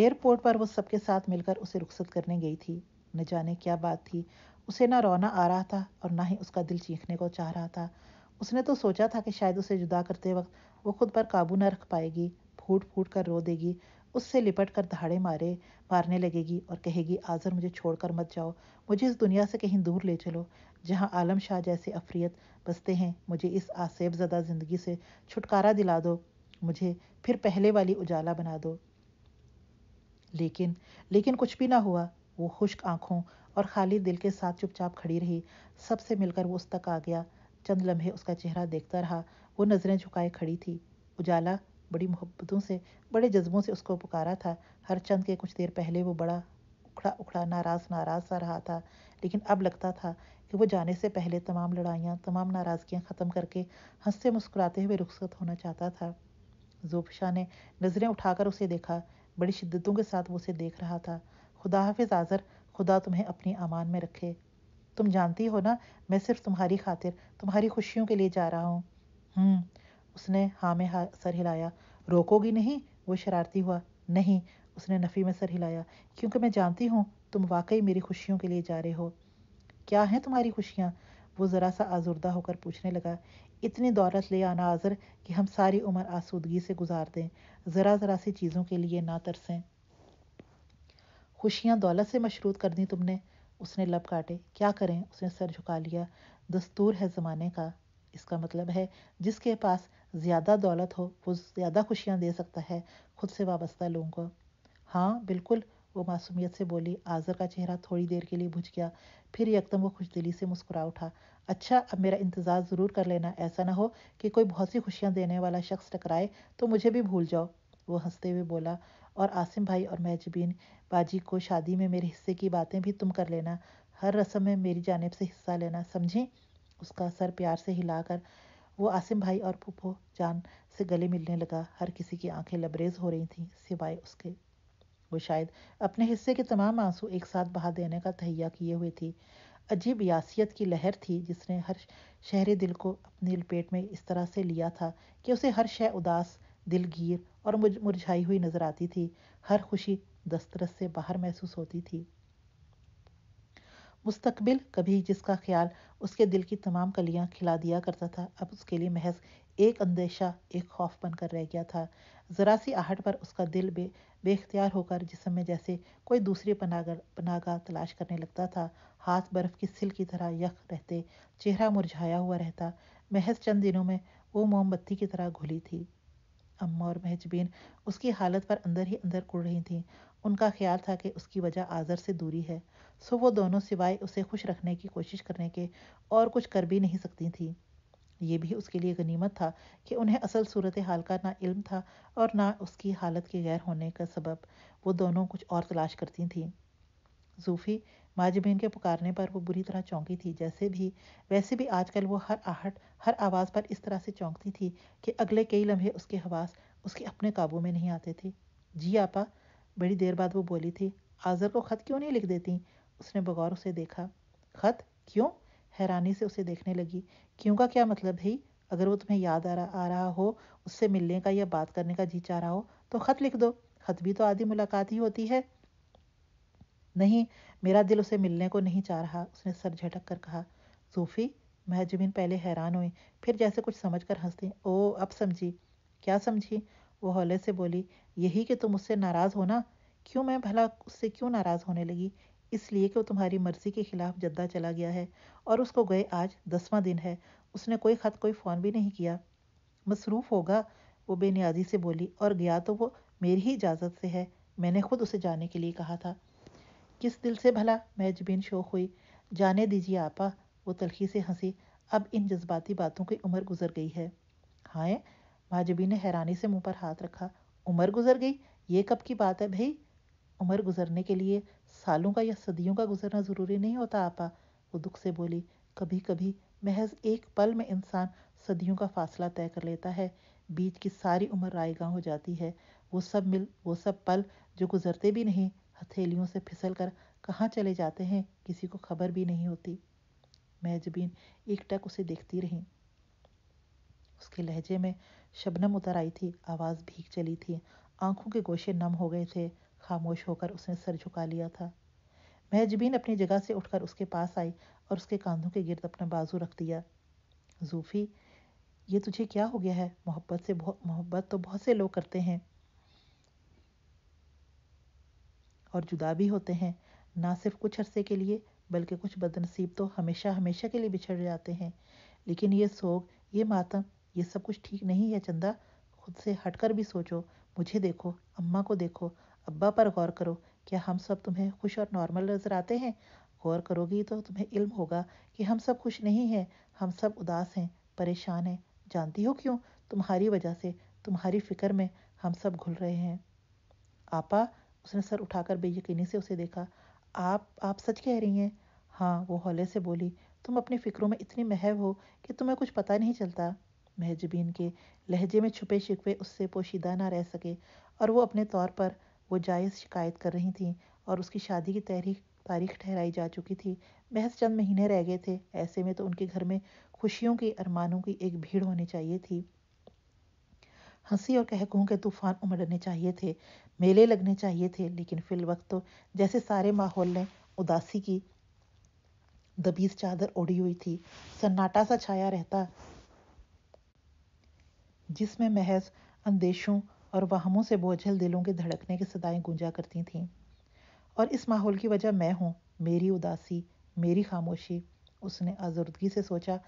airport पर वो सबके साथ मिलकर उसे रुखसत करने गई थी न जाने क्या बात थी उसे ना रोना आ रहा था और ना ही उसका दिल चीखने को चाह रहा था उसने तो सोचा था कि शायद उसे जुदा करते वक्त वो खुद पर काबू न रख पाएगी फूट फूट कर रो देगी उससे लिपट कर धाड़े मारे मारने लगेगी और कहेगी आज़र मुझे छोड़कर मत जाओ मुझे इस दुनिया से कहीं दूर ले चलो जहाँ आलम शाह जैसे अफरीत बसते हैं मुझे इस आसेब ज़दा ज़िंदगी से छुटकारा दिला दो मुझे फिर पहले वाली उजाला बना दो लेकिन लेकिन कुछ भी ना हुआ वो खुश्क आंखों और खाली दिल के साथ चुपचाप खड़ी रही सबसे मिलकर वो उस तक आ गया चंद लम्हे उसका चेहरा देखता रहा वो नज़रें झुकाए खड़ी थी उजाला बड़ी मोहब्बतों से बड़े जज्बों से उसको पुकारा था हर चंद के कुछ देर पहले वो बड़ा उखड़ा उखड़ा नाराज़ नाराज़ सा रहा था लेकिन अब लगता था कि वो जाने से पहले तमाम लड़ाइयाँ तमाम नाराज़गियाँ ख़त्म करके हंसते मुस्कुराते हुए रुखसत होना चाहता था जोबशा ने नज़रें उठाकर उसे देखा बड़ी शिद्दतों के साथ वो उसे देख रहा था खुदा हाफिज आज़र खुदा तुम्हें अपनी अमान में रखे तुम जानती हो ना मैं सिर्फ तुम्हारी खातिर तुम्हारी खुशियों के लिए जा रहा हूँ हम्म, उसने हाँ में हा, सर हिलाया रोकोगी नहीं वो शरारती हुआ नहीं उसने नफ़ी में सर हिलाया क्योंकि मैं जानती हूँ तुम वाकई मेरी खुशियों के लिए जा रहे हो क्या हैं तुम्हारी खुशियाँ वो ज़रा सा आज़ुर्दा होकर पूछने लगा इतनी दौलत ले आना आज़र कि हम सारी उम्र आसूदगी से गुजार दें ज़रा ज़रा सी चीज़ों के लिए ना तरसें खुशियाँ दौलत से मशरूत कर दी तुमने उसने लब काटे क्या करें उसने सर झुका लिया दस्तूर है ज़माने का इसका मतलब है जिसके पास ज़्यादा दौलत हो वो ज़्यादा खुशियाँ दे सकता है खुद से वाबस्ता लोगों को हाँ बिल्कुल वो मासूमियत से बोली आज़र का चेहरा थोड़ी देर के लिए बुझ गया फिर यकदम वो खुश दिली से मुस्कुरा उठा अच्छा अब मेरा इंतज़ार ज़रूर कर लेना ऐसा ना हो कि कोई बहुत सी खुशियाँ देने वाला शख्स टकराए तो मुझे भी भूल जाओ वो हंसते हुए बोला और आसिम भाई और महजबीन बाजी को शादी में मेरे हिस्से की बातें भी तुम कर लेना हर रस्म में मेरी जानब से हिस्सा लेना समझें उसका सर प्यार से हिलाकर वो आसिम भाई और पुप्पो जान से गले मिलने लगा हर किसी की आंखें लबरेज हो रही थीं सिवाय उसके वो शायद अपने हिस्से के तमाम आंसू एक साथ बहा देने का तहैया किए हुए थी अजीब यासियत की लहर थी जिसने हर शहर दिल को अपनी लपेट में इस तरह से लिया था कि उसे हर शह उदास दिलगीर और मुरझाई हुई नजर आती थी हर खुशी दस्तरस से बाहर महसूस होती थी मुस्तकबिल कभी जिसका ख्याल उसके दिल की तमाम कलियां खिला दिया करता था अब उसके लिए महज एक अंदेशा एक खौफ बनकर रह गया था ज़रा सी आहट पर उसका दिल बे बेख्तियार होकर जिसम में जैसे कोई दूसरी पनागर पनागा तलाश करने लगता था हाथ बर्फ़ की सिल की तरह यख रहते चेहरा मुरझाया हुआ रहता महज चंद दिनों में वो मोमबत्ती की तरह घुली थी अम्मा और महजबीन उसकी हालत पर अंदर ही अंदर कुड़ रही थीं उनका ख्याल था कि उसकी वजह आज़र से दूरी है सो वो दोनों सिवाय उसे खुश रखने की कोशिश करने के और कुछ कर भी नहीं सकती थीं ये भी उसके लिए गनीमत था कि उन्हें असल सूरत हाल का ना इल्म था और ना उसकी हालत के गैर होने का सबब वो दोनों कुछ और तलाश करती थीं जूफ़ी माजबीन के पुकारने पर वो बुरी तरह चौंकी थी जैसे भी वैसे भी आजकल वो हर आहट हर आवाज़ पर इस तरह से चौंकती थी कि अगले कई लम्हे उसके हवास उसके अपने काबू में नहीं आते थे जी आपा बड़ी देर बाद वो बोली थी आज़र को ख़त क्यों नहीं लिख देती उसने बगौर उसे देखा ख़त क्यों हैरानी से उसे देखने लगी क्यों का क्या मतलब है अगर वो तुम्हें याद आ, रहा आ रहा हो उससे मिलने का या बात करने का जी चाह रहा हो तो ख़त लिख दो ख़त भी तो आधी मुलाकात ही होती है नहीं मेरा दिल उसे मिलने को नहीं चाह रहा उसने सर झटक कर कहा सूफी महजमिन पहले हैरान हुई फिर जैसे कुछ समझ कर हंसती ओ अब समझी क्या समझी वो हौले से बोली यही कि तुम उससे नाराज़ हो ना क्यों मैं भला उससे क्यों नाराज़ होने लगी इसलिए कि वो तुम्हारी मर्ज़ी के ख़िलाफ़ जद्दा चला गया है और उसको गए आज दसवां दिन है उसने कोई ख़त कोई फ़ोन भी नहीं किया मसरूफ़ होगा वो बेनियाजी से बोली और गया तो वो मेरी ही इजाज़त से है मैंने खुद उसे जाने के लिए कहा था किस दिल से भला जबिन शोक हुई जाने दीजिए आपा वो तलखी से हंसी अब इन जज्बाती बातों की उम्र गुजर गई है हाँ माजबी ने हैरानी से मुंह पर हाथ रखा उम्र गुजर गई ये कब की बात है भाई उम्र गुजरने के लिए सालों का या सदियों का गुजरना ज़रूरी नहीं होता आपा वो दुख से बोली कभी कभी महज एक पल में इंसान सदियों का फासला तय कर लेता है बीच की सारी उम्र रायगा हो जाती है वो सब मिल वो सब पल जो गुजरते भी नहीं हथेलियों से फिसल कर कहाँ चले जाते हैं किसी को खबर भी नहीं होती महजबीन एक टक उसे देखती रही उसके लहजे में शबनम उतर आई थी आवाज़ भीग चली थी आंखों के गोशे नम हो गए थे खामोश होकर उसने सर झुका लिया था महजबीन अपनी जगह से उठकर उसके पास आई और उसके कंधों के गिर्द अपना बाजू रख दिया जूफी ये तुझे क्या हो गया है मोहब्बत से मोहब्बत तो बहुत से लोग करते हैं और जुदा भी होते हैं ना सिर्फ कुछ अरसे के लिए बल्कि कुछ बदनसीब तो हमेशा हमेशा के लिए बिछड़ जाते हैं लेकिन ये सोग ये मातम ये सब कुछ ठीक नहीं है चंदा खुद से हटकर भी सोचो मुझे देखो अम्मा को देखो अब्बा पर गौर करो क्या हम सब तुम्हें खुश और नॉर्मल नज़र आते हैं गौर करोगी तो तुम्हें इल्म होगा कि हम सब खुश नहीं हैं हम सब उदास हैं परेशान हैं जानती हो क्यों तुम्हारी वजह से तुम्हारी फिक्र में हम सब घुल रहे हैं आपा उसने सर उठाकर बेयकीनी से उसे देखा आप आप सच कह रही हैं हाँ वो हौले से बोली तुम अपनी फ़िक्रों में इतनी महव हो कि तुम्हें कुछ पता नहीं चलता महजबीन के लहजे में छुपे शिकवे उससे पोशीदा ना रह सके और वो अपने तौर पर वो जायज़ शिकायत कर रही थी और उसकी शादी की तहरीक तारीख ठहराई जा चुकी थी महज चंद महीने रह गए थे ऐसे में तो उनके घर में खुशियों की अरमानों की एक भीड़ होनी चाहिए थी हंसी और कहकों के तूफान उमड़ने चाहिए थे मेले लगने चाहिए थे लेकिन फिल वक्त तो जैसे सारे माहौल ने उदासी की दबीज चादर ओढ़ी हुई थी सन्नाटा सा छाया रहता जिसमें महज अंदेशों और वहमों से बोझल दिलों के धड़कने की सदाएं गूंजा करती थीं और इस माहौल की वजह मैं हूँ मेरी उदासी मेरी खामोशी उसने आजुर्दगी से सोचा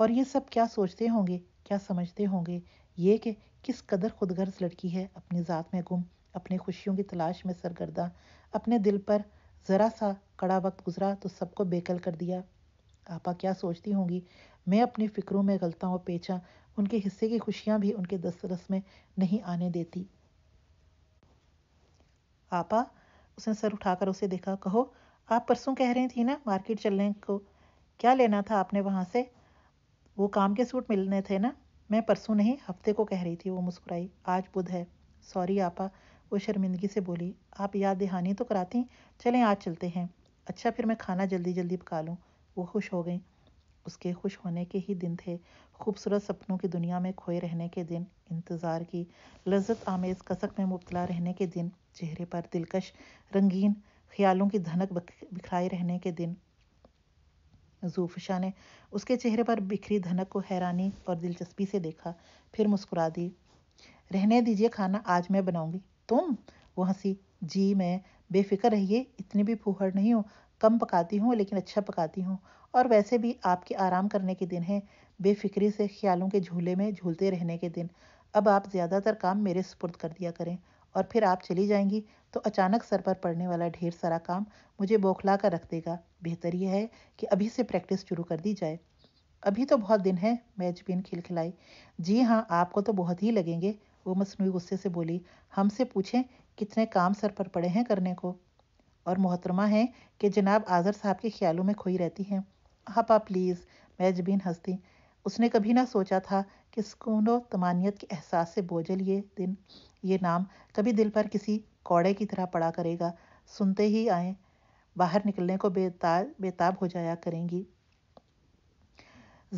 और ये सब क्या सोचते होंगे क्या समझते होंगे ये कि किस कदर खुदगर्ज लड़की है अपनी ज़ात में गुम अपनी खुशियों की तलाश में सरगर्दा अपने दिल पर ज़रा सा कड़ा वक्त गुजरा तो सबको बेकल कर दिया आपा क्या सोचती होंगी मैं अपनी फ़िक्रों में गलता हूँ पेचा उनके हिस्से की खुशियाँ भी उनके दस्तरस में नहीं आने देती आपा उसने सर उठाकर उसे देखा कहो आप परसों कह रही थी ना मार्केट चलने को क्या लेना था आपने वहाँ से वो काम के सूट मिलने थे ना मैं परसों नहीं हफ्ते को कह रही थी वो मुस्कुराई आज बुध है सॉरी आपा वो शर्मिंदगी से बोली आप याद दहानी तो कराती चलें आज चलते हैं अच्छा फिर मैं खाना जल्दी जल्दी पका लूँ वो खुश हो गई उसके खुश होने के ही दिन थे खूबसूरत सपनों की दुनिया में खोए रहने के दिन इंतज़ार की लज्जत आमेज़ कसक में मुबतला रहने के दिन चेहरे पर दिलकश रंगीन ख्यालों की धनक बिखराए रहने के दिन जूफशा ने उसके चेहरे पर बिखरी धनक को हैरानी और दिलचस्पी से देखा फिर मुस्कुरा दी रहने दीजिए खाना आज मैं बनाऊंगी तुम वो हंसी जी मैं बेफिक्र रहिए इतनी भी फूहड़ नहीं हूँ कम पकाती हूँ लेकिन अच्छा पकाती हूँ और वैसे भी आपके आराम करने के दिन हैं बेफिक्री से ख्यालों के झूले में झूलते रहने के दिन अब आप ज़्यादातर काम मेरे सुपुर्द कर दिया करें और फिर आप चली जाएंगी तो अचानक सर पर पड़ने वाला ढेर सारा काम मुझे बौखला कर रख देगा बेहतर यह है कि अभी से प्रैक्टिस शुरू कर दी जाए अभी तो बहुत दिन है मेजबिन खिलखिलाई जी हाँ आपको तो बहुत ही लगेंगे वो मसनू गुस्से से बोली हमसे पूछें कितने काम सर पर पड़े हैं करने को और मोहतरमा हैं कि जनाब आज़र साहब के ख्यालों में खोई रहती हैं हपा प्लीज़ मैं जबीन हंसती उसने कभी ना सोचा था कि सुकून व तमानियत के एहसास से बोझल ये दिन ये नाम कभी दिल पर किसी कौड़े की तरह पड़ा करेगा सुनते ही आए बाहर निकलने को बेताब बेताब हो जाया करेंगी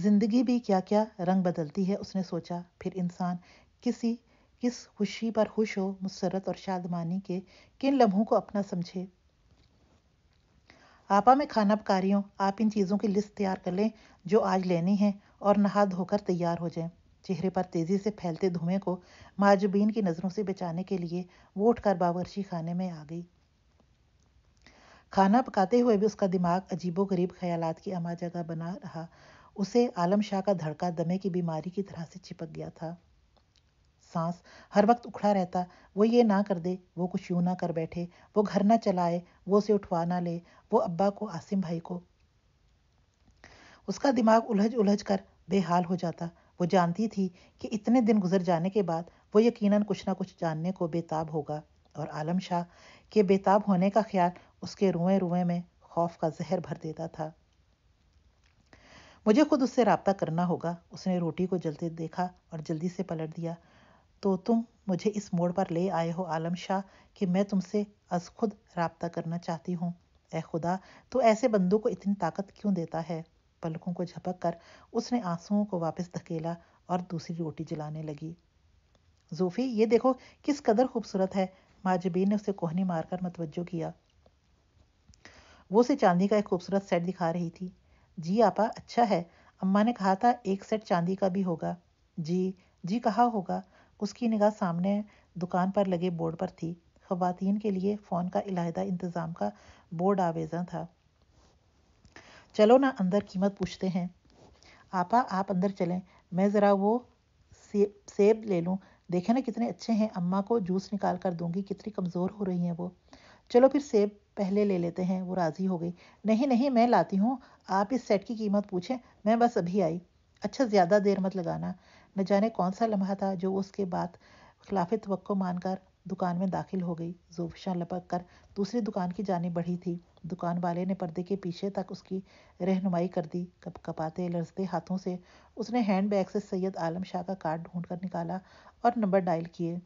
जिंदगी भी क्या क्या रंग बदलती है उसने सोचा फिर इंसान किसी किस खुशी पर खुश हो मुसरत और शादमानी के किन लम्हों को अपना समझे आपा में खाना हूँ आप इन चीज़ों की लिस्ट तैयार कर लें जो आज लेनी है और नहा धोकर तैयार हो जाएं चेहरे पर तेज़ी से फैलते धुएं को माजबीन की नज़रों से बचाने के लिए वो उठकर बावरछी खाने में आ गई खाना पकाते हुए भी उसका दिमाग अजीबो गरीब ख्यालात की अमा जगह बना रहा उसे आलम शाह का धड़का दमे की बीमारी की तरह से चिपक गया था सांस हर वक्त उखड़ा रहता वो ये ना कर दे वो कुछ यूँ ना कर बैठे वो घर ना चलाए वो उसे उठवा ना ले वो अब्बा को आसिम भाई को उसका दिमाग उलझ उलझ कर बेहाल हो जाता वो जानती थी कि इतने दिन गुजर जाने के बाद वो यकीनन कुछ ना कुछ जानने को बेताब होगा और आलम शाह के बेताब होने का ख्याल उसके रुएं रुएं में खौफ का जहर भर देता था मुझे खुद उससे रबता करना होगा उसने रोटी को जलते देखा और जल्दी से पलट दिया तो तुम मुझे इस मोड़ पर ले आए हो आलम शाह कि मैं तुमसे अज खुद रबता करना चाहती हूँ ए खुदा तो ऐसे बंदों को इतनी ताकत क्यों देता है पलकों को झपक कर उसने आंसुओं को वापस धकेला और दूसरी रोटी जलाने लगी जोफी ये देखो किस कदर खूबसूरत है माजबीन ने उसे कोहनी मारकर मतवजो किया वो उसे चांदी का एक खूबसूरत सेट दिखा रही थी जी आपा अच्छा है अम्मा ने कहा था एक सेट चांदी का भी होगा जी जी कहा होगा उसकी निगाह सामने दुकान पर लगे बोर्ड पर थी खवतिन के लिए फ़ोन का इलाहदा इंतज़ाम का बोर्ड आवेजा था चलो ना अंदर कीमत पूछते हैं आपा आप अंदर चलें मैं ज़रा वो सेब ले लूँ देखें ना कितने अच्छे हैं अम्मा को जूस निकाल कर दूंगी कितनी कमज़ोर हो रही हैं वो चलो फिर सेब पहले ले लेते हैं वो राज़ी हो गई नहीं नहीं मैं लाती हूँ आप इस सेट की कीमत पूछें मैं बस अभी आई अच्छा ज़्यादा देर मत लगाना न जाने कौन सा लम्हा था जो उसके बाद खिलाफ तो मानकर दुकान में दाखिल हो गई जोफिशा लपक कर दूसरी दुकान की जानी बढ़ी थी दुकान वाले ने पर्दे के पीछे तक उसकी रहनुमाई कर दी कप कपाते लड़ते हाथों से उसने हैंड बैग से सैयद आलम शाह का कार्ड ढूंढ कर निकाला और नंबर डायल किए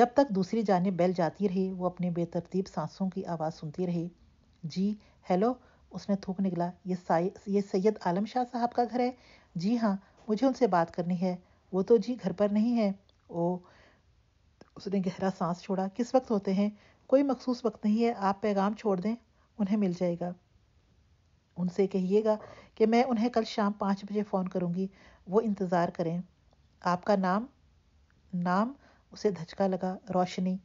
जब तक दूसरी जाने बेल जाती रही वो अपने बेतरतीब सांसों की आवाज़ सुनती रही जी हेलो उसने थूक निकला ये ये सैयद आलम शाह साहब का घर है जी हाँ मुझे उनसे बात करनी है वो तो जी घर पर नहीं है ओ उसने गहरा सांस छोड़ा किस वक्त होते हैं कोई मखसूस वक्त नहीं है आप पैगाम छोड़ दें उन्हें मिल जाएगा उनसे कहिएगा कि मैं उन्हें कल शाम पाँच बजे फ़ोन करूँगी वो इंतज़ार करें आपका नाम नाम उसे धचका लगा रोशनी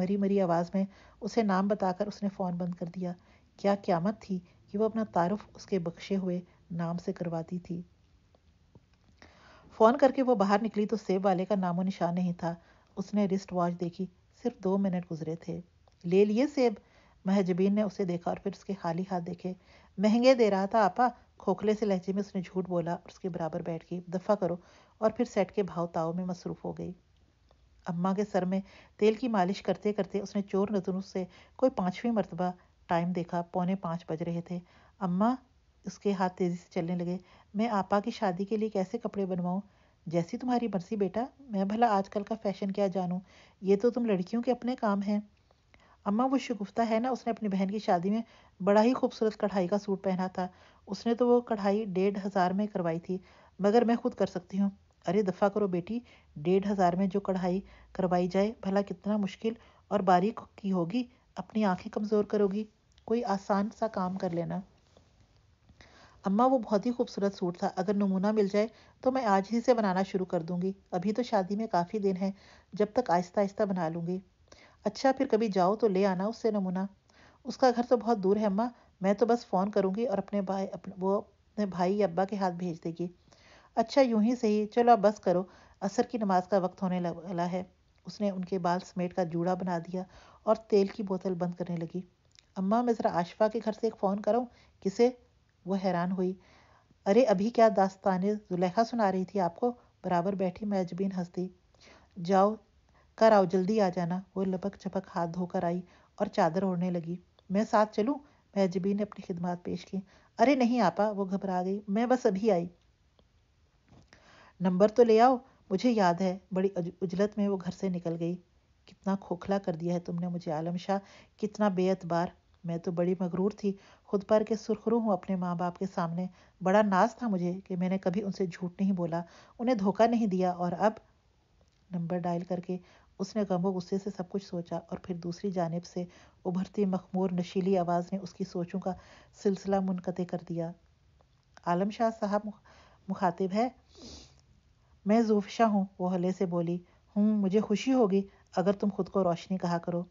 मरी मरी आवाज़ में उसे नाम बताकर उसने फ़ोन बंद कर दिया क्या क्यामत थी कि वो अपना तारफ़ उसके बख्शे हुए नाम से करवाती थी फ़ोन करके वो बाहर निकली तो सेब वाले का नामो निशान नहीं था उसने रिस्ट वॉच देखी सिर्फ दो मिनट गुजरे थे ले लिए सेब महजबीन ने उसे देखा और फिर उसके खाली हाथ देखे महंगे दे रहा था आपा खोखले से लहजे में उसने झूठ बोला और उसके बराबर बैठ गई दफ़ा करो और फिर सेट के भाव ताव में मसरूफ़ हो गई अम्मा के सर में तेल की मालिश करते करते उसने चोर नजरों से कोई पाँचवीं मरतबा टाइम देखा पौने पाँच बज रहे थे अम्मा उसके हाथ तेज़ी से चलने लगे मैं आपा की शादी के लिए कैसे कपड़े बनवाऊँ जैसी तुम्हारी मर्जी बेटा मैं भला आजकल का फैशन क्या जानूँ ये तो तुम लड़कियों के अपने काम हैं अम्मा वो शगुफ्ता है ना उसने अपनी बहन की शादी में बड़ा ही खूबसूरत कढ़ाई का सूट पहना था उसने तो वो कढ़ाई डेढ़ हज़ार में करवाई थी मगर मैं खुद कर सकती हूँ अरे दफ़ा करो बेटी डेढ़ हज़ार में जो कढ़ाई करवाई जाए भला कितना मुश्किल और बारीक की होगी अपनी आंखें कमज़ोर करोगी कोई आसान सा काम कर लेना अम्मा वो बहुत ही खूबसूरत सूट था अगर नमूना मिल जाए तो मैं आज ही से बनाना शुरू कर दूंगी अभी तो शादी में काफ़ी दिन है जब तक आहिस्ता आहिस्ता बना लूँगी अच्छा फिर कभी जाओ तो ले आना उससे नमूना उसका घर तो बहुत दूर है अम्मा मैं तो बस फ़ोन करूँगी और अपने भाई अपने वो अपने भाई या अब्बा के हाथ भेज देगी अच्छा यूं ही सही चलो अब बस करो असर की नमाज का वक्त होने लगा है उसने उनके बाल समेट का जूड़ा बना दिया और तेल की बोतल बंद करने लगी अम्मा मैं ज़रा आशफा के घर से एक फ़ोन कराऊँ किसे वह हैरान हुई अरे अभी क्या दास्तान जुलेखा सुना रही थी आपको बराबर बैठी मैजबीन हंसती जाओ कर आओ जल्दी आ जाना वो लपक छपक हाथ धोकर आई और चादर ओढ़ने लगी मैं साथ चलूँ महजबीन ने अपनी खिदमत पेश की अरे नहीं आपा वो घबरा गई मैं बस अभी आई नंबर तो ले आओ मुझे याद है बड़ी उजलत में वो घर से निकल गई कितना खोखला कर दिया है तुमने मुझे आलम शाह कितना बेअतबार मैं तो बड़ी मगरूर थी खुद पर के सुरखरू हूँ अपने माँ बाप के सामने बड़ा नाज था मुझे कि मैंने कभी उनसे झूठ नहीं बोला उन्हें धोखा नहीं दिया और अब नंबर डायल करके उसने गमो गुस्से से सब कुछ सोचा और फिर दूसरी जानब से उभरती मखमूर नशीली आवाज़ ने उसकी सोचों का सिलसिला मुनक़ कर दिया आलम शाह साहब मुखातिब है मैं जूफशा हूँ वो हले से बोली हूँ मुझे खुशी होगी अगर तुम खुद को रोशनी कहा करो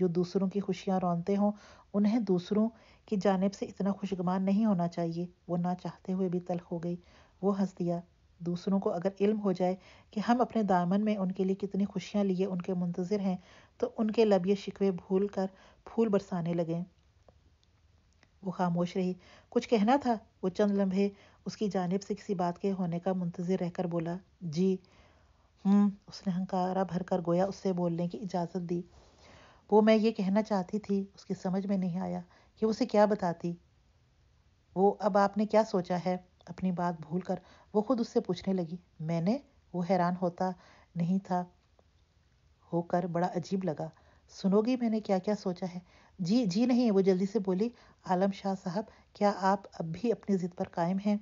जो दूसरों की खुशियाँ रौनते हों उन्हें दूसरों की जानब से इतना खुशगमान नहीं होना चाहिए वो ना चाहते हुए भी तलख हो गई वो हंस दिया दूसरों को अगर इल्म हो जाए कि हम अपने दामन में उनके लिए कितनी खुशियाँ लिए उनके मुंतज़र हैं तो उनके लब ये शिकवे भूल कर फूल बरसाने लगे वो खामोश रही कुछ कहना था वो चंद लम्हे उसकी जानब से किसी बात के होने का मुंतज़र रहकर बोला जी हम्म, उसने हंकारा भर कर गोया उससे बोलने की इजाज़त दी वो मैं ये कहना चाहती थी उसकी समझ में नहीं आया कि उसे क्या बताती वो अब आपने क्या सोचा है अपनी बात भूल कर वो खुद उससे पूछने लगी मैंने वो हैरान होता नहीं था होकर बड़ा अजीब लगा सुनोगी मैंने क्या क्या सोचा है जी जी नहीं वो जल्दी से बोली आलम शाह साहब क्या आप अब भी अपनी ज़िद पर कायम हैं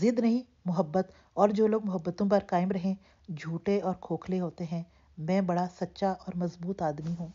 ज़िद नहीं मोहब्बत और जो लोग मोहब्बतों पर कायम रहें झूठे और खोखले होते हैं मैं बड़ा सच्चा और मज़बूत आदमी हूँ